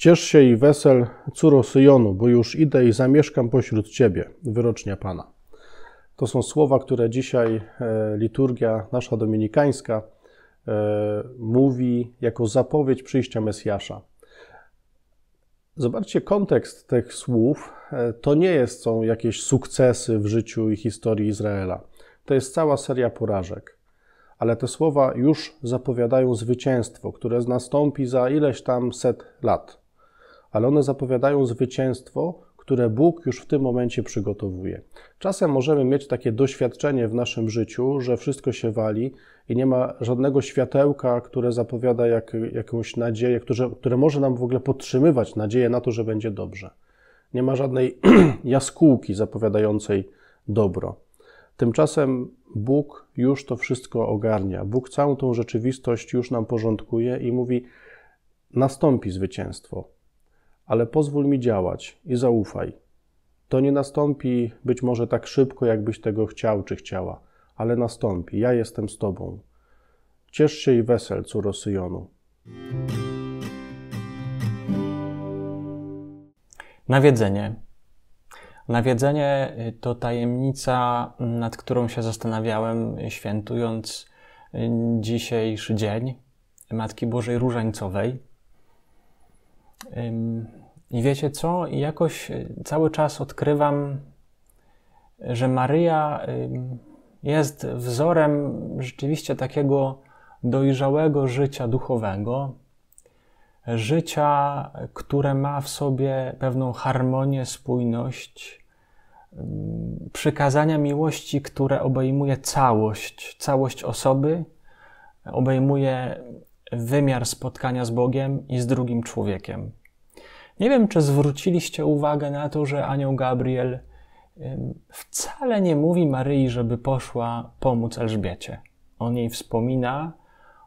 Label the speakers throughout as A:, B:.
A: Ciesz się i wesel, córo Syjonu, bo już idę i zamieszkam pośród Ciebie, wyrocznia Pana. To są słowa, które dzisiaj e, liturgia nasza dominikańska e, mówi jako zapowiedź przyjścia Mesjasza. Zobaczcie, kontekst tych słów e, to nie jest, są jakieś sukcesy w życiu i historii Izraela. To jest cała seria porażek. Ale te słowa już zapowiadają zwycięstwo, które nastąpi za ileś tam set lat ale one zapowiadają zwycięstwo, które Bóg już w tym momencie przygotowuje. Czasem możemy mieć takie doświadczenie w naszym życiu, że wszystko się wali i nie ma żadnego światełka, które zapowiada jak, jakąś nadzieję, które, które może nam w ogóle podtrzymywać nadzieję na to, że będzie dobrze. Nie ma żadnej jaskółki zapowiadającej dobro. Tymczasem Bóg już to wszystko ogarnia. Bóg całą tą rzeczywistość już nam porządkuje i mówi: Nastąpi zwycięstwo ale pozwól mi działać i zaufaj. To nie nastąpi być może tak szybko, jakbyś tego chciał czy chciała, ale nastąpi. Ja jestem z Tobą. Ciesz się i wesel, córo Syjonu.
B: Nawiedzenie. Nawiedzenie to tajemnica, nad którą się zastanawiałem, świętując dzisiejszy dzień Matki Bożej Różańcowej. I wiecie co? Jakoś y, cały czas odkrywam, że Maryja jest wzorem rzeczywiście takiego dojrzałego życia duchowego, życia, które ma w sobie pewną harmonię, spójność, przykazania miłości, które obejmuje całość, całość osoby, obejmuje wymiar spotkania z Bogiem i z drugim człowiekiem. Nie wiem, czy zwróciliście uwagę na to, że anioł Gabriel wcale nie mówi Maryi, żeby poszła pomóc Elżbiecie. On jej wspomina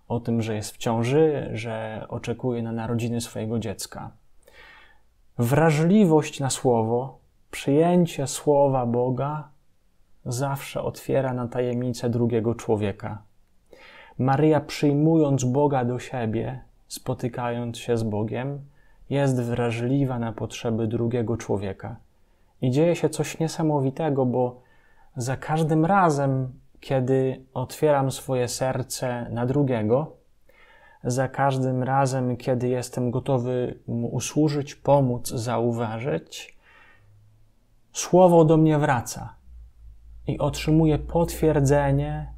B: o tym, że jest w ciąży, że oczekuje na narodziny swojego dziecka. Wrażliwość na słowo, przyjęcie słowa Boga zawsze otwiera na tajemnicę drugiego człowieka. Maryja przyjmując Boga do siebie, spotykając się z Bogiem, jest wrażliwa na potrzeby drugiego człowieka. I dzieje się coś niesamowitego, bo za każdym razem, kiedy otwieram swoje serce na drugiego, za każdym razem, kiedy jestem gotowy mu usłużyć, pomóc, zauważyć, słowo do mnie wraca i otrzymuje potwierdzenie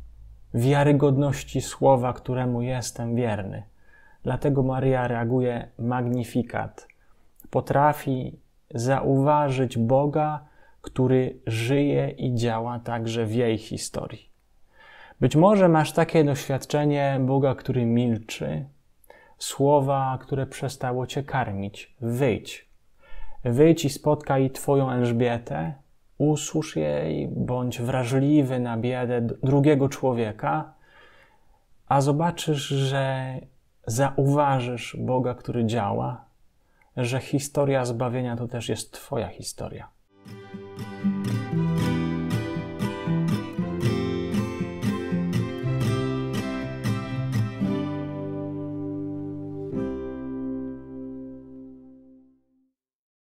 B: wiarygodności słowa, któremu jestem wierny. Dlatego Maria reaguje magnifikat. Potrafi zauważyć Boga, który żyje i działa także w jej historii. Być może masz takie doświadczenie Boga, który milczy, słowa, które przestało cię karmić. Wyjdź. Wyjdź i spotkaj Twoją Elżbietę, usłysz jej, bądź wrażliwy na biedę drugiego człowieka, a zobaczysz, że zauważysz Boga, który działa, że historia zbawienia to też jest Twoja historia.